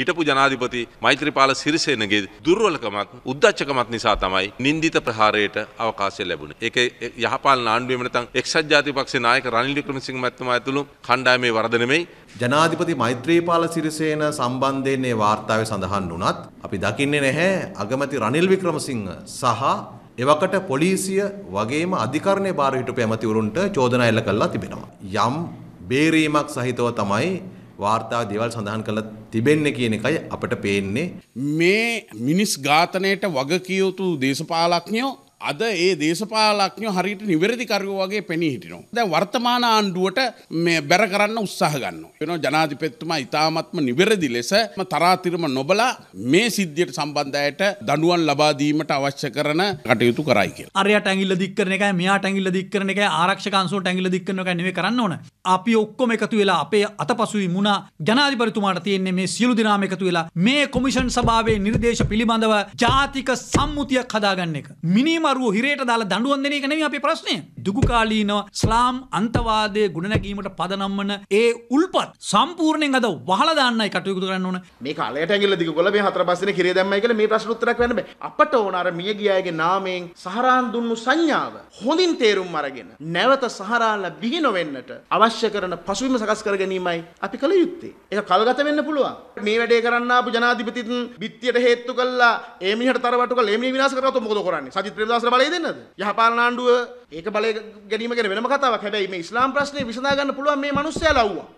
හිටපු ජනාධිපති මෛත්‍රපාල සිරිසේනගේ දුර්වලකමත් උද්දච්චකමත් නිසා තමයි නින්දිත ප්‍රහාරයට අවකාශය ලැබුණේ. ඒක යහපාල නාණ්ඩුවේ නැත්නම් එක්සත් ජාතික පක්ෂේ නායක රනිල් වික්‍රමසිංහ මැතිතුමා ඇතුළු කණ්ඩායමේ වරද නෙමෙයි. ජනාධිපති මෛත්‍රීපාල සිරිසේන සම්බන්ධයෙන් මේ වාර්තාවේ සඳහන් වුණත් අපි දකින්නේ නැහැ අගමැති රනිල් වික්‍රමසිංහ සහ එවකට පොලිසිය වගේම අධිකරණය භාර හිටපු ඇමතිවරුන්ට චෝදනා එල්ල කළා තිබෙනවා. යම් බේරීමක් සහිතව තමයි වාර්තාව දේවල් සඳහන් කළත් තිබෙන්නේ කියන එකයි අපට පේන්නේ. මේ මිනිස් ඝාතනයට වග කියයුතු දේශපාලක්ඥෝ අද ඒ දේශපාලක්ඥෝ හරිට නිවැරදිකරයෝ වගේ පෙනී හිටිනවා. දැ වර්තමාන ආණ්ඩුවට මේ බැර කරන්න උත්සාහ ගන්න. වෙන ජනාධිපෙත්තුමා ඉතාමත්ම නිවැරදි ලෙස තරාතිරම නොබලා මේ සිද්ධියට සම්බන්ධයට දඩුවන් ලබාදීමට අවශ්‍ය කරන කටයුතු කරයි කිය. අරයට ඇගිල්ල දික්කරන එක මෙයා ඇගිල්ල දික්කරන එක ආරක්ෂකන්සුට ඇගිල්ල දික්කරන එක නෙවේ කරන්න ඕන අපි ඔක්කොම එකතු වෙලා අපේ අතපසුයි මුණා ජනාධිපතිතුමාට තියෙන්නේ මේ සියලු දෙනාම එකතු වෙලා මේ කොමිෂන් සභාවේ නිර්දේශ පිළිබඳව ජාතික සම්මුතියක් හදාගන්න එක. මිනිමරුව හිරේට දාලා දඬුවම් දෙන එක නෙමෙයි අපේ ප්‍රශ්නේ. දුගුකාලීනව ස්ලාම් අන්තවාදයේ ගුණනැගීමට පදනම්වන ඒ උල්පත් සම්පූර්ණයෙන් අද වහලා දාන්නයි කටයුතු කරන්න ඕන. මේක අලයට ඇඟිල්ල දිගුකල මේ හතර පස් දිනේ හිරේ දැම්මයි කියලා මේ ප්‍රශ්න උත්තරයක් වෙන්න බෑ. අපට ඕන අර මිය ගියාගේ නාමයෙන් සහරාන් දුන්නු සංඥාව හොඳින් තේරුම් අරගෙන නැවත සහරාල බිහි නොවෙන්නට අවශ්‍ය අවශ්‍ය කරන පසුබිම සකස් කර ගැනීමයි අපි කළ යුත්තේ. ඒක කල්ගත වෙන්න පුළුවන්. මේ වැඩේ කරන්න ආපු ජනාධිපතිතුන් බිත්තියට හේතු කළා ඒ මිනිහට තරවටු කළා ඒ මිනිහ විනාශ කරා තොමකද කරන්නේ? සජිත් ප්‍රේමදාසට බලය දෙන්නද? යහපාලන ආණ්ඩුව ඒක බලය ගැනීම ගැන වෙනම කතාවක්. හැබැයි මේ ඉස්ලාම් ප්‍රශ්නේ විසඳා ගන්න පුළුවන් මේ මිනිස්සයා ලව්වා.